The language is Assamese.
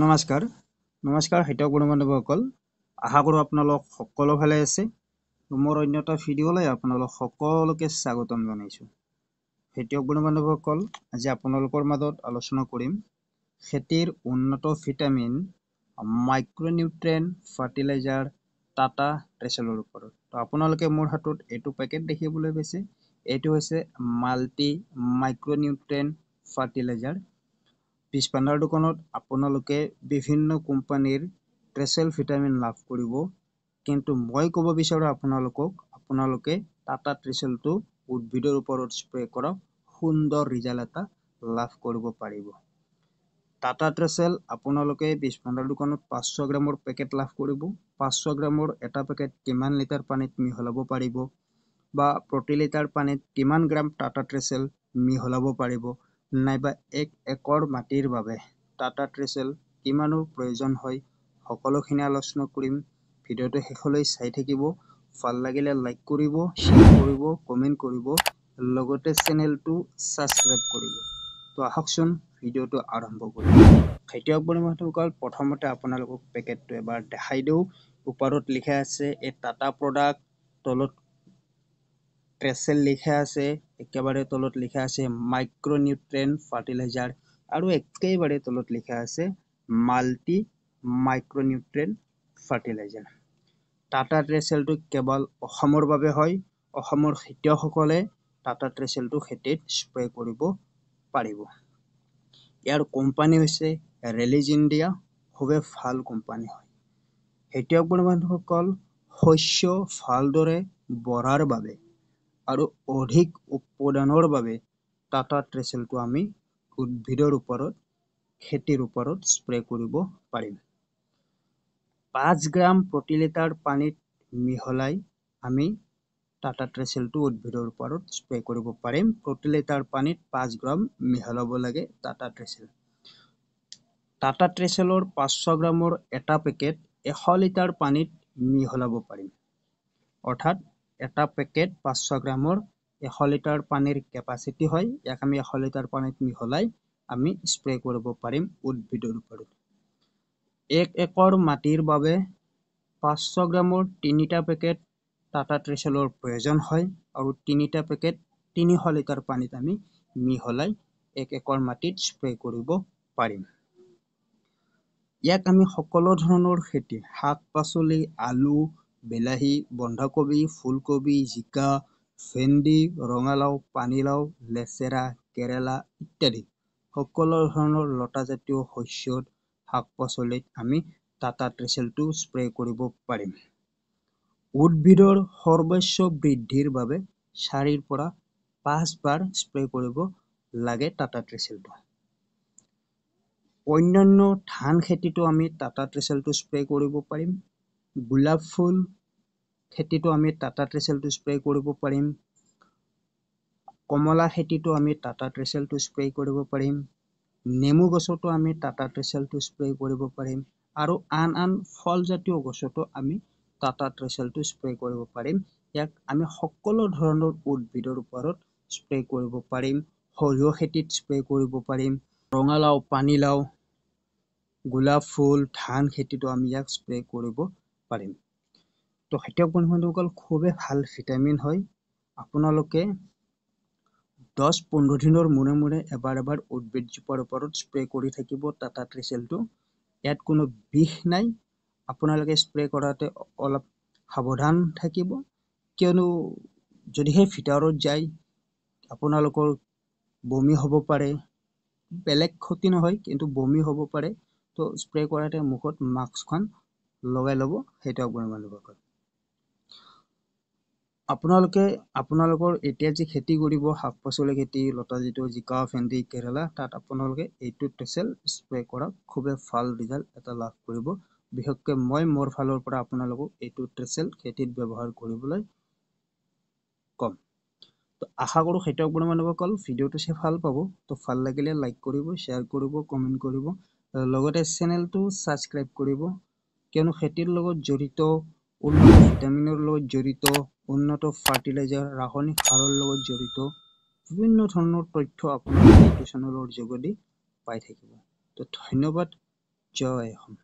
নমস্কাৰ নমস্কাৰ সাহিত্য গুণ বান্ধৱসকল আশা কৰোঁ আপোনালোক সকলো ভালে আছে মোৰ অন্য এটা ভিডিঅ'লৈ আপোনালোক সকলোকে স্বাগতম জনাইছোঁ খেতিয়ক গুণ বান্ধৱসকল আজি আপোনালোকৰ মাজত আলোচনা কৰিম খেতিৰ উন্নত ভিটামিন মাইক্ৰ'নিউট্ৰেন ফাৰ্টিলাইজাৰ টাটা ট্ৰেচলৰ ওপৰত তো আপোনালোকে মোৰ হাতত এইটো পেকেট দেখিবলৈ পাইছে এইটো হৈছে মাল্টি মাইক্ৰ'নিউট্ৰেন ফাৰ্টিলাইজাৰ পিছপানাৰ দোকানত আপোনালোকে বিভিন্ন কোম্পানীৰ ট্ৰেচেল ভিটামিন লাভ কৰিব কিন্তু মই ক'ব বিচাৰোঁ আপোনালোকক আপোনালোকে টাটা ট্ৰেচেলটো উদ্ভিদৰ ওপৰত স্প্ৰে কৰক সুন্দৰ ৰিজাল্ট এটা লাভ কৰিব পাৰিব টাটা ট্ৰেচেল আপোনালোকে বিছ পোন্ধৰ দোকানত পাঁচশ গ্ৰামৰ পেকেট লাভ কৰিব পাঁচশ গ্ৰামৰ এটা পেকেট কিমান লিটাৰ পানীত মিহলাব পাৰিব বা প্ৰতি লিটাৰ পানীত কিমান গ্ৰাম টাটা ট্ৰেচেল মিহলাব পাৰিব নাইবা এক একৰ মাটিৰ বাবে টাটা ট্ৰেচল কিমানৰ প্ৰয়োজন হয় সকলোখিনি আলোচনা কৰিম ভিডিঅ'টো শেষলৈ চাই থাকিব ভাল লাগিলে লাইক কৰিব শ্বেয়াৰ কৰিব কমেণ্ট কৰিব লগতে চেনেলটো ছাবস্ক্ৰাইব কৰিব তো আহকচোন ভিডিঅ'টো আৰম্ভ কৰিম খাদ্য পৰিমাণসকল প্ৰথমতে আপোনালোকক পেকেটটো এবাৰ দেখাই দিওঁ ওপৰত লিখা আছে এই টাটা প্ৰডাক্ট তলত ট্ৰেচেল লিখা আছে একেবাৰে তলত লিখা আছে মাইক্ৰনিউট্ৰেন ফাৰ্টিলাইজাৰ আৰু একেবাৰে তলত লিখা আছে মাল্টি মাইক্ৰনিউট্ৰেন ফাৰ্টিলাইজাৰ টাটা ট্ৰেচেলটো কেৱল অসমৰ বাবে হয় অসমৰ খেতিয়কসকলে টাটা ট্ৰেচেলটো খেতিত স্প্ৰে কৰিব পাৰিব ইয়াৰ কোম্পানী হৈছে ৰেলিজ ইণ্ডিয়া খুবেই ভাল কোম্পানী হয় খেতিয়ক বন্ধুসকল শস্য ভালদৰে বঢ়াৰ বাবে আৰু অধিক উৎপাদনৰ বাবে টাটা ট্ৰেচলটো আমি উদ্ভিদৰ ওপৰত খেতিৰ ওপৰত স্প্ৰে' কৰিব পাৰিম পাঁচ গ্ৰাম প্ৰতি লিটাৰ পানীত মিহলাই আমি টাটা ট্ৰেচলটো উদ্ভিদৰ ওপৰত স্প্ৰে' কৰিব পাৰিম প্ৰতি লিটাৰ পানীত পাঁচ গ্ৰাম মিহলাব লাগে টাটা ট্ৰেচল টাটা ট্ৰেছেলৰ পাঁচশ গ্ৰামৰ এটা পেকেট এশ লিটাৰ পানীত মিহলাব পাৰিম অৰ্থাৎ এটা পেকেট পাঁচশ গ্ৰামৰ এশ লিটাৰ পানীৰ কেপাচিটি হয় ইয়াক আমি এশ লিটাৰ পানীত মিহলাই আমি স্প্ৰে কৰিব পাৰিম উদ্ভিদৰ ওপৰত এক একৰ মাটিৰ বাবে পাঁচশ গ্ৰামৰ তিনিটা পেকেট টাটা ট্ৰেচলৰ প্ৰয়োজন হয় আৰু তিনিটা পেকেট তিনিশ লিটাৰ পানীত আমি মিহলাই এক একৰ মাটিত স্প্ৰে কৰিব পাৰিম ইয়াক আমি সকলো ধৰণৰ খেতি শাক পাচলি আলু বিলাহী, বন্ধাকবি, ফুলকবি, জিকা, ভেন্দি, ৰঙালাও, পানীলাও, লেচেৰা, কেৰেলা ইত্যাদি। সকলো ধৰণৰ লতাজাতীয় শস্য শাক-পাচলিত আমি টাটা ট্ৰেচেলটো স্প্ৰে কৰিব পাৰিম। উদ্ভিদৰ সৰ্বস্ব বৃদ্ধিৰ বাবে চাৰিৰ পৰা পাঁচবাৰ স্প্ৰে কৰিব লাগে টাটা ট্ৰেচেলটো অন্যান্য ধান খেতিটো আমি টাটা ট্ৰেচেলটো স্প্ৰে কৰিব পাৰিম। গোলাপ ফুল খেতিটো আমি টাটা ট্ৰেচেলটো স্প্ৰে' কৰিব পাৰিম কমলা খেতিটো আমি টাটা ট্ৰেচেলটো স্প্ৰে' কৰিব পাৰিম নেমু গছতো আমি টাটা ট্ৰেচেলটো স্প্ৰে' কৰিব পাৰিম আৰু আন আন ফলজাতীয় গছতো আমি টাটা ট্ৰেচেলটো স্প্ৰে' কৰিব পাৰিম ইয়াক আমি সকলো ধৰণৰ উদ্ভিদৰ ওপৰত স্প্ৰে' কৰিব পাৰিম সৰিয়হ খেতিত স্প্ৰে' কৰিব পাৰিম ৰঙালাও পানীলাও গোলাপ ফুল ধান খেতিটো আমি ইয়াক স্প্ৰে' কৰিব পাৰিম তো খেতিয়ক বন্ধুসকল খুবেই ভাল ভিটামিন হয় আপোনালোকে দহ পোন্ধৰ দিনৰ মূৰে মূৰে এবাৰ এবাৰ উদ্ভিদজোপাৰ ওপৰত স্প্ৰে কৰি থাকিব টাটা ট্ৰিচেলটো ইয়াত কোনো বিষ নাই আপোনালোকে স্প্ৰে কৰাতে অলপ সাৱধান থাকিব কিয়নো যদিহে ভিতৰত যায় আপোনালোকৰ বমি হ'ব পাৰে বেলেগ ক্ষতি নহয় কিন্তু বমি হ'ব পাৰে তো স্প্ৰে কৰাতে মুখত মাস্কখন লগাই ল'ব সেইটো আপোনালোকৰ আপোনালোকে আপোনালোকৰ এতিয়া যি খেতি কৰিব শাক পাচলি খেতি লতা যিটো জিকা ভেন্দি কেৰেলা তাত আপোনালোকে এইটো তেচেল স্প্ৰে কৰা খুবেই ভাল ৰিজাল্ট এটা লাভ কৰিব বিশেষকৈ মই মোৰ ফালৰ পৰা আপোনালোকক এইটো ট্ৰেচেল খেতিত ব্যৱহাৰ কৰিবলৈ ক'ম তো আশা কৰোঁ খেতিয়ক আপোনালোকে কল ভিডিঅ'টো চাই ভাল পাব তো ভাল লাগিলে লাইক কৰিব শ্বেয়াৰ কৰিব কমেণ্ট কৰিব লগতে চেনেলটো ছাবস্ক্ৰাইব কৰিব কিয়নো খেতিৰ লগত জড়িত উন্নত ভিটামিনৰ লগত জড়িত উন্নত ফাৰ্টিলাইজাৰ ৰাসায়নিক সাৰৰ লগত জড়িত বিভিন্ন ধৰণৰ তথ্য আপোনাৰ ইউটিউব চেনেলৰ যোগেদি পাই থাকিব ত' ধন্যবাদ জয় অসম